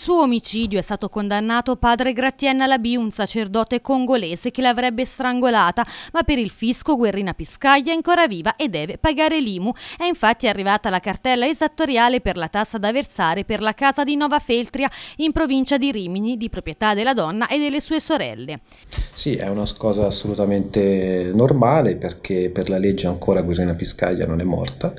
suo omicidio è stato condannato padre Gratienna Labì, un sacerdote congolese che l'avrebbe strangolata, ma per il fisco Guerrina Piscaglia è ancora viva e deve pagare l'IMU. È infatti arrivata la cartella esattoriale per la tassa da versare per la casa di Nova Feltria in provincia di Rimini, di proprietà della donna e delle sue sorelle. Sì, è una cosa assolutamente normale perché per la legge ancora Guerrina Piscaglia non è morta.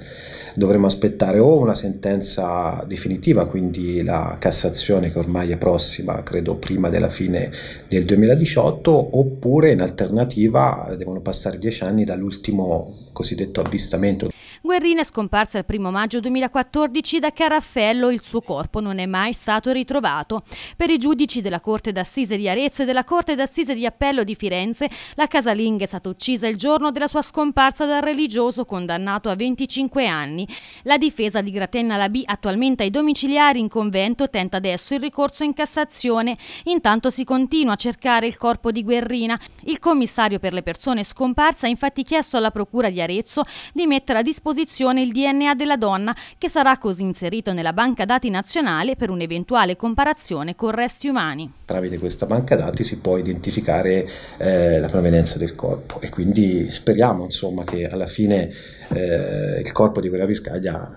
Dovremmo aspettare o una sentenza definitiva, quindi la Cassazione elezione che ormai è prossima, credo prima della fine del 2018, oppure in alternativa devono passare dieci anni dall'ultimo cosiddetto avvistamento. Guerrina è scomparsa il 1 maggio 2014 da Caraffello il suo corpo non è mai stato ritrovato. Per i giudici della Corte d'Assise di Arezzo e della Corte d'Assise di Appello di Firenze, la casalinga è stata uccisa il giorno della sua scomparsa dal religioso condannato a 25 anni. La difesa di Gratenna Labì, attualmente ai domiciliari in convento, tenta adesso il ricorso in Cassazione. Intanto si continua a cercare il corpo di Guerrina. Il commissario per le persone scomparse ha infatti chiesto alla Procura di Arezzo di mettere a disposizione disposizione il DNA della donna, che sarà così inserito nella banca dati nazionale per un'eventuale comparazione con resti umani. Tramite questa banca dati si può identificare eh, la provenienza del corpo e quindi speriamo insomma, che alla fine eh, il corpo di quella viscaglia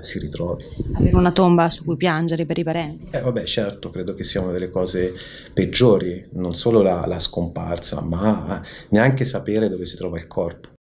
eh, si ritrovi. Avere una tomba su cui piangere per i parenti. Eh, vabbè certo, credo che sia una delle cose peggiori, non solo la, la scomparsa, ma neanche sapere dove si trova il corpo.